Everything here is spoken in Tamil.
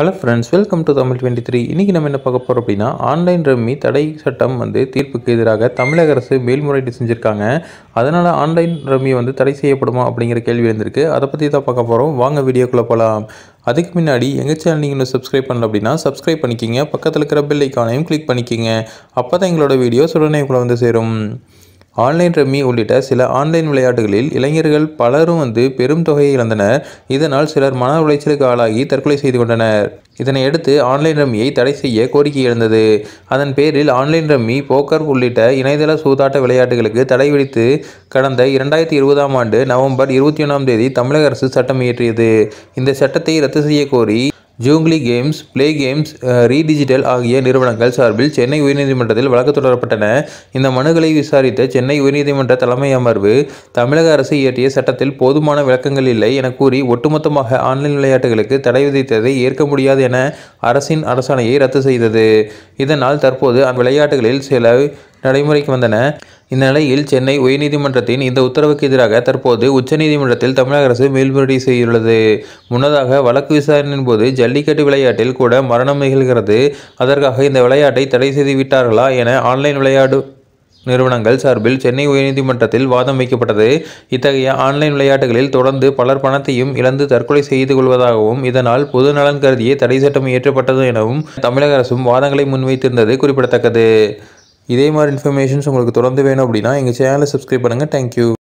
hello friends welcome to Tamil twenty three இன்றைக்கி நம்ம என்ன பார்க்க போகிறோம் அப்படின்னா ஆன்லைன் ரம்மி தடை சட்டம் வந்து தீர்ப்புக்கு எதிராக தமிழக அரசு மேல்முறையீடு செஞ்சுருக்காங்க அதனால் ஆன்லைன் ரம்மி வந்து தடை செய்யப்படுமா அப்படிங்கிற கேள்வி எழுந்திருக்கு அதை பற்றி தான் பார்க்க போகிறோம் வாங்க வீடியோக்குள்ளே போகலாம் அதுக்கு முன்னாடி எங்கள் சேனல் நீங்கள் இன்னும் சப்ஸ்கிரைப் பண்ணல அப்படின்னா சப்ஸ்கிரைப் பண்ணிக்கிங்க பக்கத்தில் இருக்கிற பெல் ஐக்கானையும் கிளிக் பண்ணிக்கிங்க அப்போ தான் எங்களோட வீடியோ உடனே உங்களை வந்து சேரும் ஆன்லைன் ரம்மி உள்ளிட்ட சில ஆன்லைன் விளையாட்டுகளில் இளைஞர்கள் பலரும் வந்து பெரும் தொகையை இழந்தனர் இதனால் சிலர் மன உளைச்சலுக்கு ஆளாகி தற்கொலை செய்து கொண்டனர் இதனையடுத்து ஆன்லைன் ரம்மியை தடை செய்ய கோரிக்கை எழுந்தது அதன் பேரில் ஆன்லைன் ரம்மி போக்கர் உள்ளிட்ட இணையதள சூதாட்ட விளையாட்டுகளுக்கு தடை விதித்து கடந்த இரண்டாயிரத்தி இருபதாம் ஆண்டு நவம்பர் இருபத்தி ஒன்றாம் தேதி தமிழக அரசு சட்டம் இயற்றியது இந்த சட்டத்தை ரத்து செய்ய கோரி ஜூங்லி கேம்ஸ் பிளே கேம்ஸ் ரீடிஜிட்டல் ஆகிய நிறுவனங்கள் சார்பில் சென்னை உயர்நீதிமன்றத்தில் வழக்கு தொடரப்பட்டன இந்த மனுக்களை விசாரித்த சென்னை உயர்நீதிமன்ற தலைமை அமர்வு தமிழக அரசு இயற்றிய சட்டத்தில் போதுமான விளக்கங்கள் இல்லை என கூறி ஒட்டுமொத்தமாக ஆன்லைன் விளையாட்டுகளுக்கு தடை விதித்ததை ஏற்க முடியாது என அரசின் அரசாணையை ரத்து செய்தது இதனால் தற்போது அந்த விளையாட்டுகளில் சில நடைமுறைக்கு வந்தன இந்நிலையில் சென்னை உயர்நீதிமன்றத்தின் இந்த உத்தரவுக்கு எதிராக தற்போது உச்சநீதிமன்றத்தில் தமிழக அரசு மேல்முறையீடு செய்துள்ளது முன்னதாக வழக்கு விசாரணையின் போது ஜல்லிக்கட்டு விளையாட்டில் கூட மரணம் நிகழ்கிறது அதற்காக இந்த விளையாட்டை தடை செய்து விட்டார்களா என ஆன்லைன் விளையாடு நிறுவனங்கள் சார்பில் சென்னை உயர்நீதிமன்றத்தில் வாதம் வைக்கப்பட்டது இத்தகைய ஆன்லைன் விளையாட்டுகளில் தொடர்ந்து பலர் பணத்தையும் இழந்து தற்கொலை செய்து கொள்வதாகவும் இதனால் பொது நலன் கருதியே தடை சட்டம் இயற்றப்பட்டது எனவும் தமிழக அரசும் வாதங்களை முன்வைத்திருந்தது குறிப்பிடத்தக்கது இதே மாதிரி இன்ஃபர்மேஷன்ஸ் உங்களுக்கு தொடர்ந்து வேணும் அப்படின்னா எங்கள் சேனலை சப்ஸ்கிரைப் பண்ணுங்கள் தேங்க்யூ